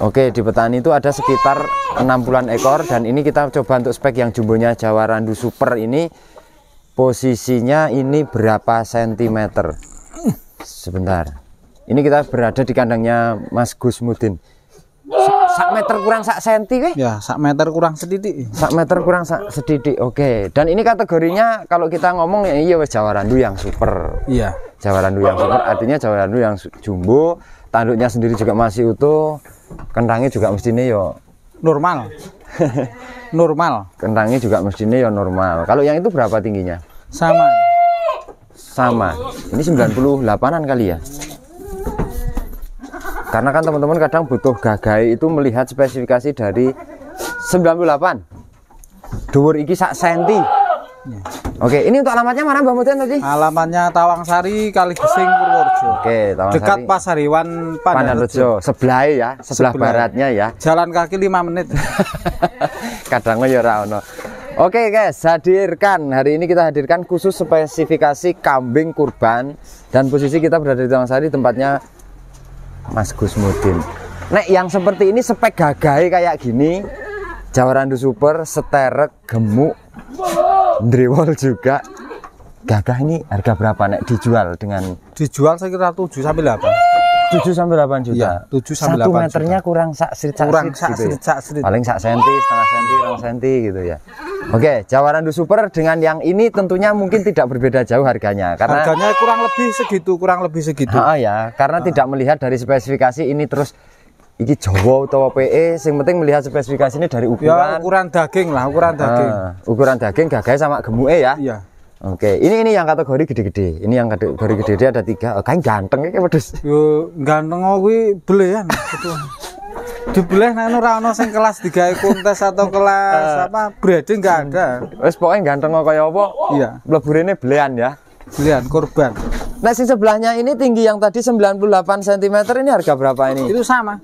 Oke, di petani itu ada sekitar 60 bulan ekor dan ini kita coba untuk spek yang jumbonya Jawa Randu Super ini posisinya ini berapa sentimeter? Sebentar. Ini kita berada di kandangnya Mas Gus Mudin. Sak meter kurang sak senti weh. Ya, sak meter kurang sedidik. Sak meter kurang sak sedidik. Oke. Dan ini kategorinya kalau kita ngomong ya iya Jawa Randu yang super. Iya. Jawa Randu yang super artinya Jawa Randu yang jumbo, tanduknya sendiri juga masih utuh kentangnya juga mestinya yo normal normal kentangnya juga mestinya yo normal kalau yang itu berapa tingginya sama sama ini 98an kali ya karena kan teman-teman kadang butuh gagai itu melihat spesifikasi dari 98 dhuwur iki sak senti Ya. Oke, ini untuk alamatnya mana Mbak Mudan tadi? Alamatnya Tawangsari, Kali Gesing, Purworejo. Oke, Tawangsari. Dekat Pasar Iwan Pandarejo, sebelah ya, sebelah, sebelah baratnya ya. Jalan kaki 5 menit. Kadang ya ora ono. Oke guys, hadirkan hari ini kita hadirkan khusus spesifikasi kambing kurban dan posisi kita berada di Tawangsari tempatnya Mas Gus Mudin. Nek yang seperti ini spek gagai kayak gini, Jawarandu super seterek gemuk driwol juga gagah ini harga berapa nek dijual dengan dijual sekitar 7 sampai 8 7 sampai 8 juta iya, 7 sampai 1 8 1 meternya juta. kurang sak srit sak kurang sak srit gitu ya? sak srit ya. paling sak senti setengah senti rong senti gitu ya Oke, Jawarandu Super dengan yang ini tentunya mungkin tidak berbeda jauh harganya karena harganya kurang lebih segitu, kurang lebih segitu. Ah ya, karena ha. tidak melihat dari spesifikasi ini terus iki Jawa atau PE sing penting melihat spesifikasi ini dari ya, ukuran ya, ukuran daging lah ukuran ah, daging uh, ukuran daging gagah sama gemuk ya iya Oke, ini ini yang kategori gede-gede. Ini yang kategori oh, oh, oh. gede-gede ada tiga. Oh, kain ganteng ya, pedes. Yo, ganteng aku belian. Dibeleh nek ora ana sing kelas digawe kontes atau kelas ah. apa Berarti enggak ada. Wes pokoknya ganteng kaya apa? Iya. Mleburene belean ya. Belean korban. Nah, sing sebelahnya ini tinggi yang tadi 98 cm ini harga berapa ini? Itu sama.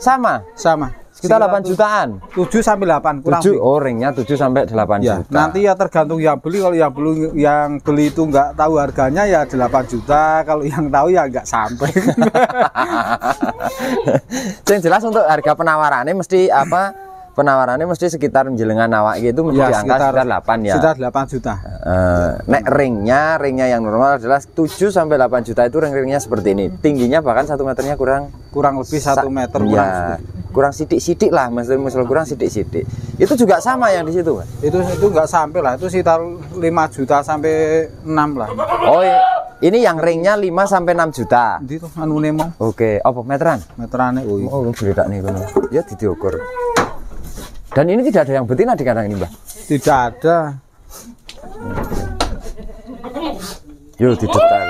Sama. Sama. Sekitar 8 jutaan. 7 sampai 8 kurang. 7 oh ringnya 7 sampai 8 ya, juta. Nanti ya tergantung yang beli kalau yang beli yang beli itu enggak tahu harganya ya 8 juta, kalau yang tahu ya enggak sampai. yang jelas untuk harga penawarannya mesti apa penawarannya mesti sekitar menjelengan awak gitu mesti ya, di angka sekitar, sekitar 8 ya. Sekitar 8 juta. Uh, nek ringnya, ringnya yang normal adalah 7 sampai 8 juta itu ring-ringnya seperti ini. Tingginya bahkan satu meternya kurang kurang lebih satu meter ya, kurang sidik-sidik lah mas misal kurang sidik-sidik itu juga sama yang di situ itu itu nggak sampai lah itu sekitar 5 juta sampai 6 lah oh iya. ini yang ringnya 5 sampai 6 juta itu anu nemo oke apa meteran meteran eh, oh, oh beda nih ya diukur dan ini tidak ada yang betina di kandang ini, Mbak? Tidak ada. Yo detail.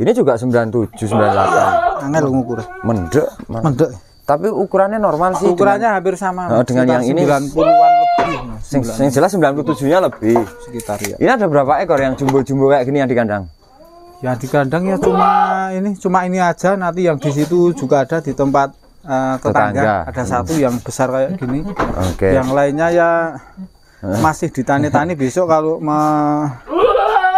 Ini juga 97 98. Angel ngukur. Mendek. Mendek. Tapi ukurannya normal sih. Ukurannya dengan, hampir sama. Eh, dengan yang ini 90-an lebih. Sing, sing jelas 97-nya lebih sekitar ya. Ini ada berapa ekor yang jumbo-jumbo kayak gini yang di kandang? Ya di kandang ya cuma ini cuma ini aja nanti yang di situ juga ada di tempat uh, tetangga. tetangga. Ada satu yang besar kayak gini. Okay. Yang lainnya ya masih ditani-tani besok kalau me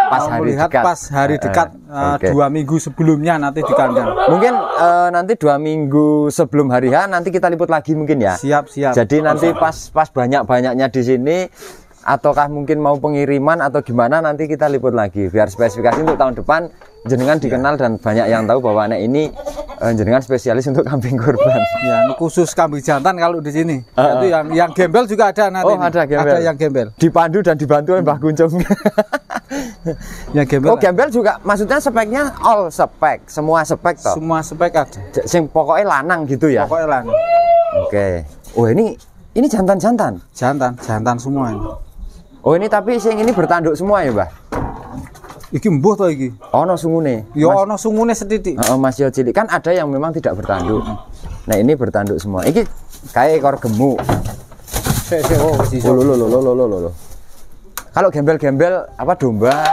pas hari melihat dekat. pas hari eh, dekat uh, eh, okay. dua minggu sebelumnya nanti di kandang. Mungkin uh, nanti dua minggu sebelum hari H nanti kita liput lagi mungkin ya. Siap siap. Jadi nanti pas pas banyak banyaknya di sini ataukah mungkin mau pengiriman atau gimana nanti kita liput lagi biar spesifikasi untuk tahun depan jenengan iya. dikenal dan banyak yang tahu bahwa anak ini eh, jenengan spesialis untuk kambing kurban. Yang anu khusus kambing jantan kalau di sini. Uh, Itu yang yang gembel juga ada nanti. Oh, ada gembel. Ada yang gembel. Dipandu dan dibantu oleh Mbah Guncung. yang gembel. Oh, gembel juga maksudnya speknya all spek, semua spek toh. Semua spek ada. Sing pokoknya lanang gitu ya. Pokoknya lanang. Oke. Okay. Oh, ini ini jantan-jantan. Jantan, jantan semua ini. Oh ini tapi sing ini bertanduk semua ya mbah? Iki mbuh to iki. Ono sungune. Ya ono sungune setitik. Heeh, Mas yo cilik. Kan ada yang memang tidak bertanduk. Nah, ini bertanduk semua. Iki kayak ekor gemuk. oh Lo lo lo lo lo lo. Kalau gembel-gembel apa domba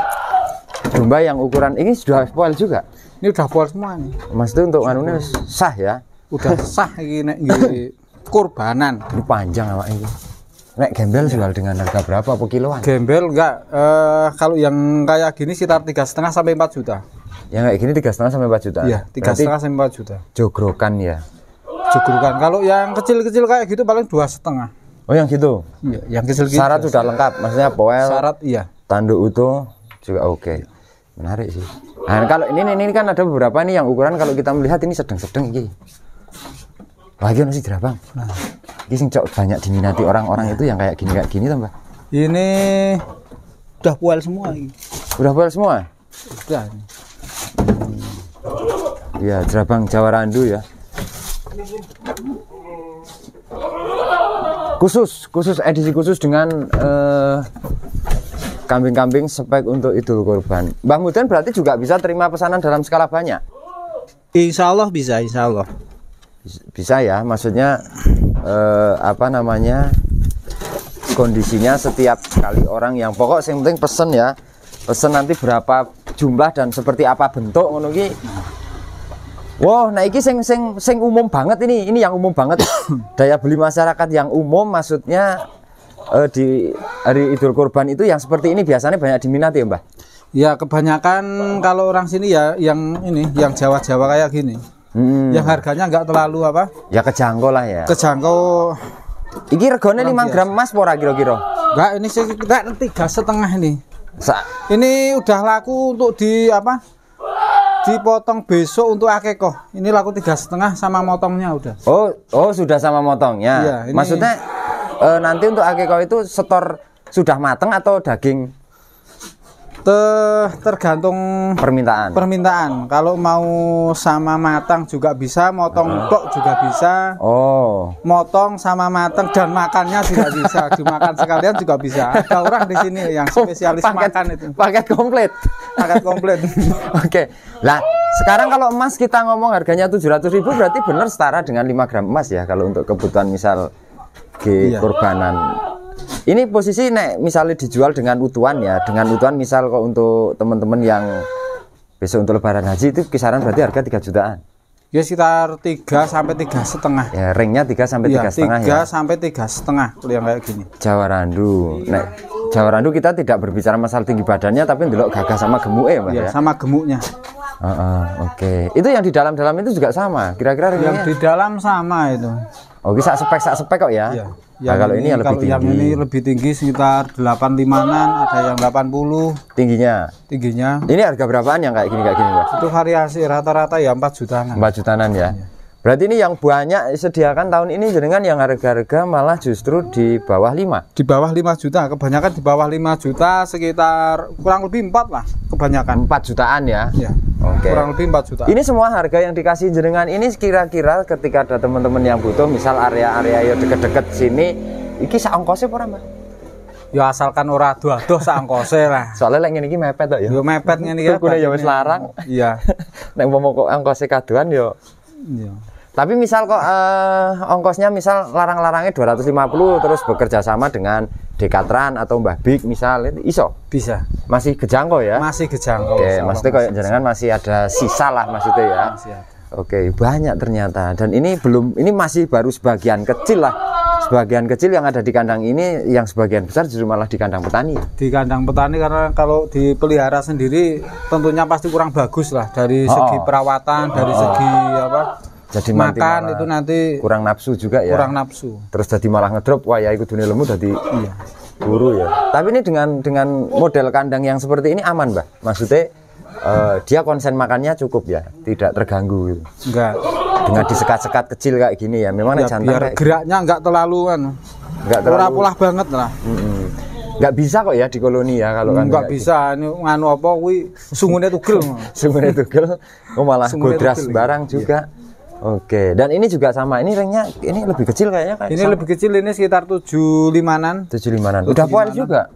domba yang ukuran ini sudah spoil juga. Ini udah spoil semua nih. Mas itu untuk anunya sah ya. Udah sah ini, ini kurbanan. Ini panjang awak ini. Nek gembel ya. jual dengan harga berapa per kiloan? Gembel enggak eh, kalau yang kayak gini sekitar tiga setengah sampai 4 juta. Yang kayak gini tiga setengah sampai 4 juta. Iya, tiga setengah sampai 4 juta. Jogrokan ya. Jogrokan. Kalau yang kecil-kecil kayak gitu paling dua setengah. Oh yang gitu? Iya, yang kecil gitu. Syarat sudah lengkap, maksudnya poel. Syarat iya. Tanduk utuh juga oke. Okay. Menarik sih. Nah, kalau ini, ini ini kan ada beberapa nih yang ukuran kalau kita melihat ini sedang-sedang ini. Lagi masih jerabang. Nah. ini sing cok banyak diminati orang-orang nah. itu yang kayak gini kayak gini tambah. Ini udah puel semua ini. Udah puel semua? Udah. Iya, jerabang Jawa Randu ya. Khusus, khusus edisi khusus dengan kambing eh, kambing-kambing spek untuk Idul Kurban. Mbah Mudan berarti juga bisa terima pesanan dalam skala banyak. Insya Allah bisa, Insya Allah bisa ya maksudnya eh, apa namanya kondisinya setiap kali orang yang pokok yang penting pesen ya pesen nanti berapa jumlah dan seperti apa bentuk ngono Wow, nah ini sing sing sing umum banget ini, ini yang umum banget. Daya beli masyarakat yang umum maksudnya eh, di hari Idul Kurban itu yang seperti ini biasanya banyak diminati ya, Mbah. Ya, kebanyakan kalau orang sini ya yang ini, yang Jawa-Jawa kayak gini. Hmm. Yang harganya nggak terlalu apa? Ya kejangkau lah ya. Kejangkau. ini regone 5 iya. gram emas pora kira-kira? Enggak, ini sekitar tiga setengah ini. Sa ini udah laku untuk di apa? Dipotong besok untuk akeko. Ini laku tiga setengah sama motongnya udah. Oh, oh sudah sama motongnya. ya, ini... Maksudnya e, nanti untuk akeko itu setor sudah mateng atau daging tergantung permintaan. Permintaan. Kalau mau sama matang juga bisa, motong uh. tok juga bisa. Oh. Motong sama matang dan makannya juga bisa. Dimakan sekalian juga bisa. Ada orang di sini yang oh, spesialis paket, makan itu. Paket komplit. Paket komplit. Oke. Okay. Lah, sekarang kalau emas kita ngomong harganya ribu berarti benar setara dengan 5 gram emas ya kalau untuk kebutuhan misal di iya. kurbanan ini posisi nek misalnya dijual dengan utuhan ya dengan utuan misal kok untuk teman-teman yang besok untuk lebaran haji itu kisaran berarti harga 3 jutaan ya sekitar 3 sampai tiga setengah ya ringnya tiga sampai iya, tiga ya, setengah 3 ya. sampai tiga setengah yang kayak gini Jawa Randu nek Jawa Randu kita tidak berbicara masalah tinggi badannya tapi dulu gagah sama gemuk ya, ya, sama gemuknya Uh, uh, Oke, okay. itu yang di dalam-dalam itu juga sama. Kira-kira yang di dalam sama itu. Oke, oh, sak sepek sak sepek kok ya. Iya. Yang nah, kalau ini, ini yang lebih kalau tinggi. yang ini lebih tinggi sekitar 85-an, ada yang 80. Tingginya. Tingginya. Ini harga berapaan yang kayak gini kayak gini, Pak? Itu variasi rata-rata ya 4 jutaan. 4 jutaan ya. ya. Berarti ini yang banyak sediakan tahun ini jenengan yang harga-harga malah justru di bawah 5. Di bawah 5 juta, kebanyakan di bawah 5 juta sekitar kurang lebih 4 lah kebanyakan. 4 jutaan ya. Iya. Okay. Kurang lebih 4 juta. Ini semua harga yang dikasih jenengan ini kira-kira ketika ada teman-teman yang butuh misal area-area yang deket-deket sini iki sak ongkosnya apa Mbak? Ya asalkan ora aduh-aduh sak lah. Soalnya lek ngene iki mepet tok ya. Yo ya, mepet ngene iki. Kune ya wis larang. Iya. Nek mau kok angkose kaduan yo ya. Iya. Tapi misal kok eh, ongkosnya misal larang-larangnya 250 terus bekerja sama dengan Dekatran atau Mbah Big misal itu iso. Bisa. Masih kejangkau ya? Masih kejangkau. Oke, okay, maksudnya kayak jenengan masih ada sisa lah maksudnya ya. Oke, banyak ternyata. Dan ini belum ini masih baru sebagian kecil lah. Sebagian kecil yang ada di kandang ini yang sebagian besar justru malah di kandang petani. Di kandang petani karena kalau dipelihara sendiri tentunya pasti kurang bagus lah dari oh. oh. segi perawatan, oh. dari segi apa? jadi makan itu nanti kurang nafsu juga ya kurang nafsu terus jadi malah ngedrop wah ya ikut dunia lemu jadi iya. guru ya tapi ini dengan dengan model kandang yang seperti ini aman mbak maksudnya uh, dia konsen makannya cukup ya tidak terganggu gitu. enggak dengan disekat-sekat kecil kayak gini ya memang ya, jantan biar geraknya enggak terlalu kan enggak terlalu pola banget lah mm -mm. Enggak bisa kok ya di koloni ya kalau kan enggak bisa ini nganu apa kuwi sungune tugel sungune tugel oh malah godras iya. barang juga iya. Oke, dan ini juga sama. Ini ringnya ini lebih kecil kayaknya kayak Ini sama. lebih kecil ini sekitar 75-an. 75-an. Udah puan juga.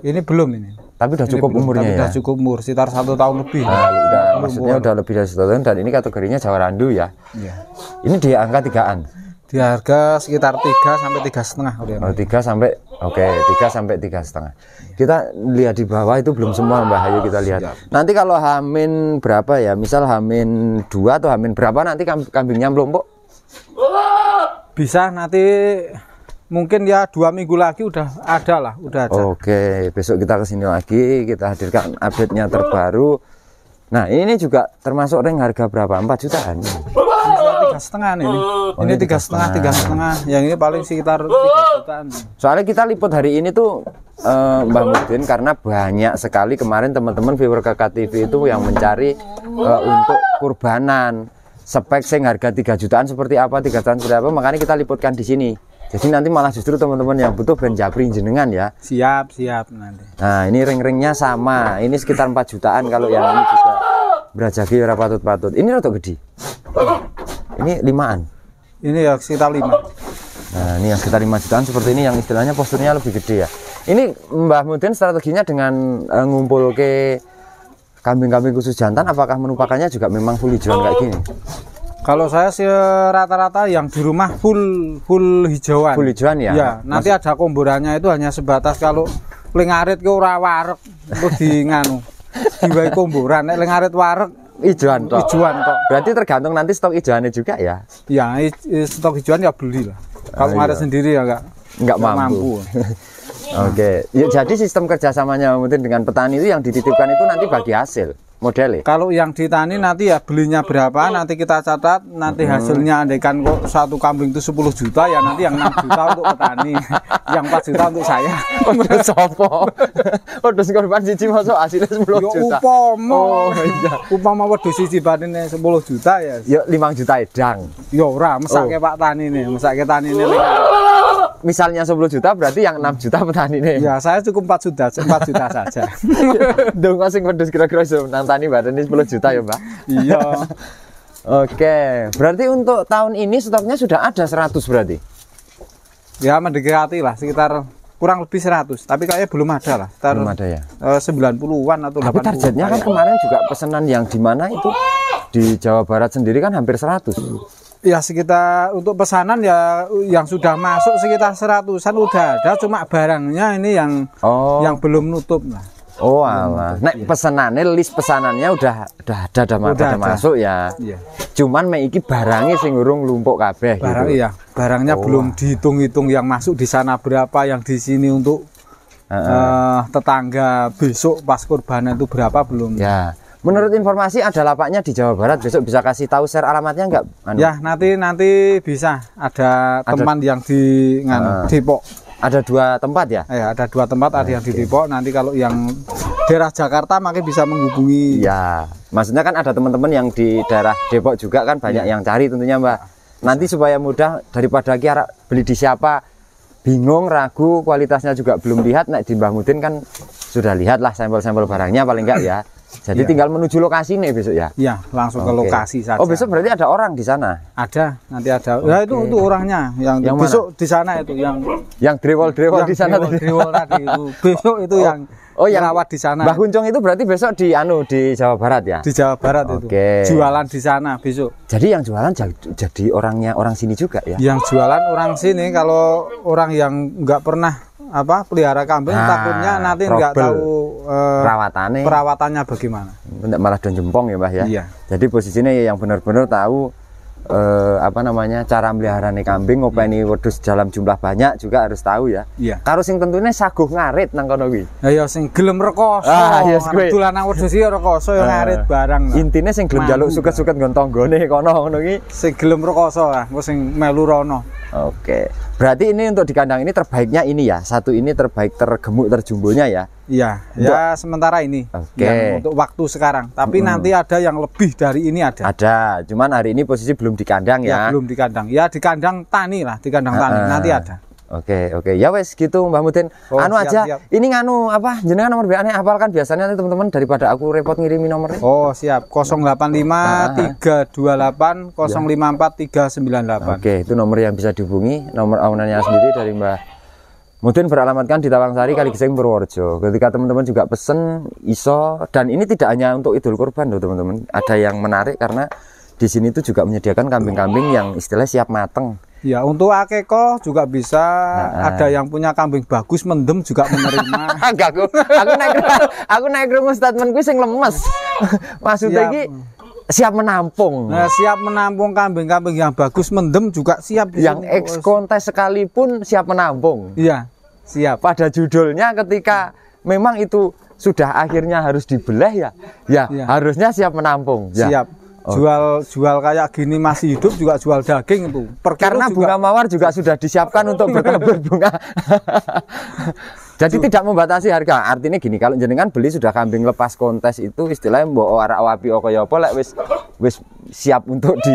Ini belum ini. Tapi udah ini cukup belum, umurnya tapi ya. Udah cukup umur sekitar satu tahun lebih. Nah, udah maksudnya umur. udah lebih dari satu tahun dan ini kategorinya Jawa Randu ya. Iya. Ini di angka 3-an. Di harga sekitar tiga sampai tiga setengah. Oh, tiga sampai Oke, okay, tiga sampai tiga setengah. Kita lihat di bawah itu belum semua Mbak Hayu kita lihat. Nanti kalau hamin berapa ya, misal hamin dua atau hamin berapa nanti kambingnya belum bu? Oh. Bisa nanti mungkin ya dua minggu lagi udah ada lah, udah ada. Oke, okay, besok kita ke sini lagi, kita hadirkan update-nya terbaru. Nah ini juga termasuk ring harga berapa? 4 jutaan tiga setengah ini, Oh, ini tiga setengah, tiga setengah. Yang ini paling sekitar oh. tiga jutaan. Soalnya kita liput hari ini tuh uh, Mbak Mudin karena banyak sekali kemarin teman-teman viewer KKTV itu yang mencari uh, untuk kurbanan spek sing harga 3 jutaan seperti apa 3 jutaan seperti apa makanya kita liputkan di sini jadi nanti malah justru teman-teman yang butuh ben japri jenengan ya siap siap nanti nah ini ring-ringnya sama ini sekitar 4 jutaan kalau yang ini juga berajagi ora patut-patut ini rada gede ini limaan. Ini ya sekitar lima. Nah, ini yang sekitar lima jutaan seperti ini yang istilahnya posturnya lebih gede ya. Ini Mbah Mudin strateginya dengan uh, eh, ngumpul ke kambing-kambing khusus jantan apakah menupakannya juga memang full hijauan kayak gini? Kalau saya sih eh, rata-rata yang di rumah full full hijauan. Full hijauan ya. Ya, nanti Maksud... ada komborannya itu hanya sebatas kalau lingarit ke ora warek itu di nganu. di komboran lingarit warek Ijuan, toh. Ijuan, toh. Berarti tergantung nanti stok ijuannya juga ya. Ya, stok ijuan ya beli lah. Kalau ada ah, iya. sendiri ya enggak enggak mampu. mampu. Oke, okay. ya, jadi sistem kerjasamanya mungkin dengan petani itu yang dititipkan itu nanti bagi hasil modelnya. Kalau yang ditani nanti ya belinya berapa, nanti kita catat, nanti hmm. hasilnya andaikan kok satu kambing itu 10 juta ya nanti yang 6 juta untuk petani, yang 4 juta untuk saya. Untuk sopo. Wedhus korban siji masuk hasilnya 10 yo, juta. Upama. Oh iya. Upama wedhus siji badannya 10 juta ya. Ya 5 juta edang. Ya ora, mesake oh. Pak Tani nih, mesake tani ini. misalnya 10 juta berarti yang 6 juta petani nih. Ya, saya cukup 4 juta, 4 juta saja. Dong sing pedes kira-kira iso nang tani barani 10 juta ya, Mbak. Iya. Oke, berarti untuk tahun ini stoknya sudah ada 100 berarti. Ya, mendekati lah sekitar kurang lebih 100, tapi kayaknya belum ada lah. Sekitar belum ada ya. 90-an eh, atau tapi 80. targetnya kan kemarin juga pesanan yang di mana itu di Jawa Barat sendiri kan hampir 100 ya sekitar untuk pesanan ya yang sudah masuk sekitar seratusan udah ada cuma barangnya ini yang oh. yang belum nutup lah oh alah nah iya. pesanannya list pesanannya udah udah ada udah, udah, udah masuk ya iya. cuman meiki barangnya sing urung lumpuk kabeh gitu. barang gitu. iya barangnya oh. belum dihitung-hitung yang masuk di sana berapa yang di sini untuk uh, uh, tetangga besok pas kurban itu berapa belum ya Menurut informasi ada lapaknya di Jawa Barat. Nah. Besok bisa kasih tahu share alamatnya enggak? Anu? Ya, nanti nanti bisa. Ada, ada teman yang di ngan, uh, ah. Depok. Ada dua tempat ya? Ya, ada dua tempat. ada yang di Depok. Nanti kalau yang daerah Jakarta makin bisa menghubungi. Ya, maksudnya kan ada teman-teman yang di daerah Depok juga kan banyak ya. yang cari tentunya Mbak. Iya. Nanti supaya mudah daripada kita beli di siapa bingung, ragu, kualitasnya juga belum lihat. Nah, di Mbah Mudin kan sudah lihat lah sampel-sampel barangnya paling enggak ya. Jadi ya. tinggal menuju lokasi nih besok ya. Iya, langsung okay. ke lokasi saja. Oh, besok berarti ada orang di sana. Ada, nanti ada. Okay. Nah, itu itu orangnya yang, yang besok mana? di sana itu yang yang drewol-drewol di sana drewol, drewol tadi itu. Besok itu oh. yang Oh, yang rawat di sana. Mbah Kuncung itu berarti besok di anu di Jawa Barat ya? Di Jawa Barat okay. itu. Jualan di sana besok. Jadi yang jualan jadi orangnya orang sini juga ya? Yang jualan orang sini kalau orang yang nggak pernah apa pelihara kambing nah, takutnya nanti nggak tahu eh, perawatannya perawatannya bagaimana tidak malah donjempong ya mbah ya iya. jadi posisinya ya yang benar-benar tahu eh, apa namanya cara melihara nih kambing iya. ngopeni wedus dalam jumlah banyak juga harus tahu ya. Iya. Karo sing tentunya saguh ngarit nang kono kuwi. Ya sing gelem rekoso. Ah, yes, iya, kuwi. dolan nang wedus ya rekoso yo ya ah. ngarit barang. Nah. Intine sing gelem jaluk suket-suket nggon tanggane kono ngono kuwi. Sing gelem rekoso lah, engko sing melu rono. Oke. Berarti ini untuk di kandang ini terbaiknya ini ya. Satu ini terbaik tergemuk terjumbonya ya. Iya, ya sementara ini. Oke. Okay. untuk waktu sekarang. Tapi hmm. nanti ada yang lebih dari ini ada. Ada, cuman hari ini posisi belum di kandang ya. ya belum di kandang. Ya di kandang tani lah, di kandang tani. Uh -uh. Nanti ada. Oke, okay, oke. Okay. Ya wes gitu Mbak Mutin. Oh, anu siap, aja. Siap. Ini nganu apa? Jenengan nomor ba ne hafal kan biasanya nanti teman-teman daripada aku repot ngirimi nomornya. Oh, siap. 085 328 054 398. Oke, okay, itu nomor yang bisa dihubungi, nomor awanannya sendiri dari Mbak. Mudin beralamatkan di Tawangsari oh. Kali Gising Purworejo. Ketika teman-teman juga pesen iso dan ini tidak hanya untuk Idul Kurban loh teman-teman. Hmm. Ada yang menarik karena di sini itu juga menyediakan kambing-kambing oh. yang istilah siap mateng. Ya untuk akeko juga bisa nah, ada ah. yang punya kambing bagus mendem juga menerima. Enggak aku aku naik aku naik rumah statementku sing lemes. Maksudnya lagi. Ya, siap menampung. Nah, siap menampung kambing-kambing yang bagus mendem juga siap yang eks kontes sekalipun siap menampung. Iya, siap. Pada judulnya ketika memang itu sudah akhirnya harus dibelah ya. Ya, ya. harusnya siap menampung. Ya. Siap. Oh. Jual jual kayak gini masih hidup juga jual daging itu. Per Karena bunga mawar juga sudah disiapkan untuk iya. berbunga. Jadi tidak membatasi harga. Artinya gini, kalau jenengan beli sudah kambing lepas kontes itu istilahnya mbok ora awapi kaya lek wis wis siap untuk di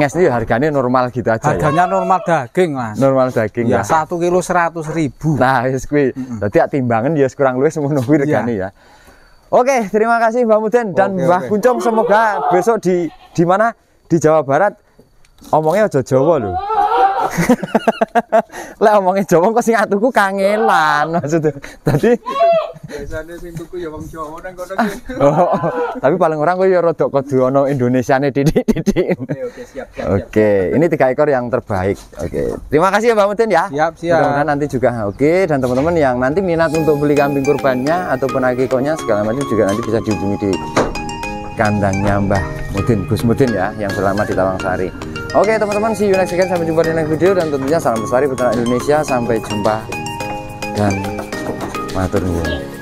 nges nih harganya normal gitu aja. Ya. Harganya ya? normal daging, Mas. Normal daging ya. ya. Satu ya. kilo seratus ribu. Nah, ya Jadi Mm timbangan ya kurang lebih semua nunggu iya. regane ya. Oke, terima kasih Mbak Muden dan oke, Mbah Kuncung. Semoga besok di di mana? Di Jawa Barat omongnya aja Jawa loh. Lek omongin Jawa kok sing atuku kangelan e. Dadi biasane sing tuku ya wong Jawa nang kono. Oh, oh, oh, tapi paling orang kok ya rada kudu ana Indonesiane titik-titik. Oke, oke, siap, siap. Oke, ini tiga ekor yang terbaik. Oke. Terima kasih ya Mbak Mutin ya. Siap, siap. Mudah-mudahan nanti juga oke dan teman-teman yang nanti minat untuk beli kambing kurbannya ataupun akikonya segala macam juga nanti bisa dihubungi di kandangnya Mbah Mudin Gus Mudin ya yang selama di Sari. Oke teman-teman, see you next again. Sampai jumpa di next video dan tentunya salam buat peternak Indonesia. Sampai jumpa dan matur nuwun.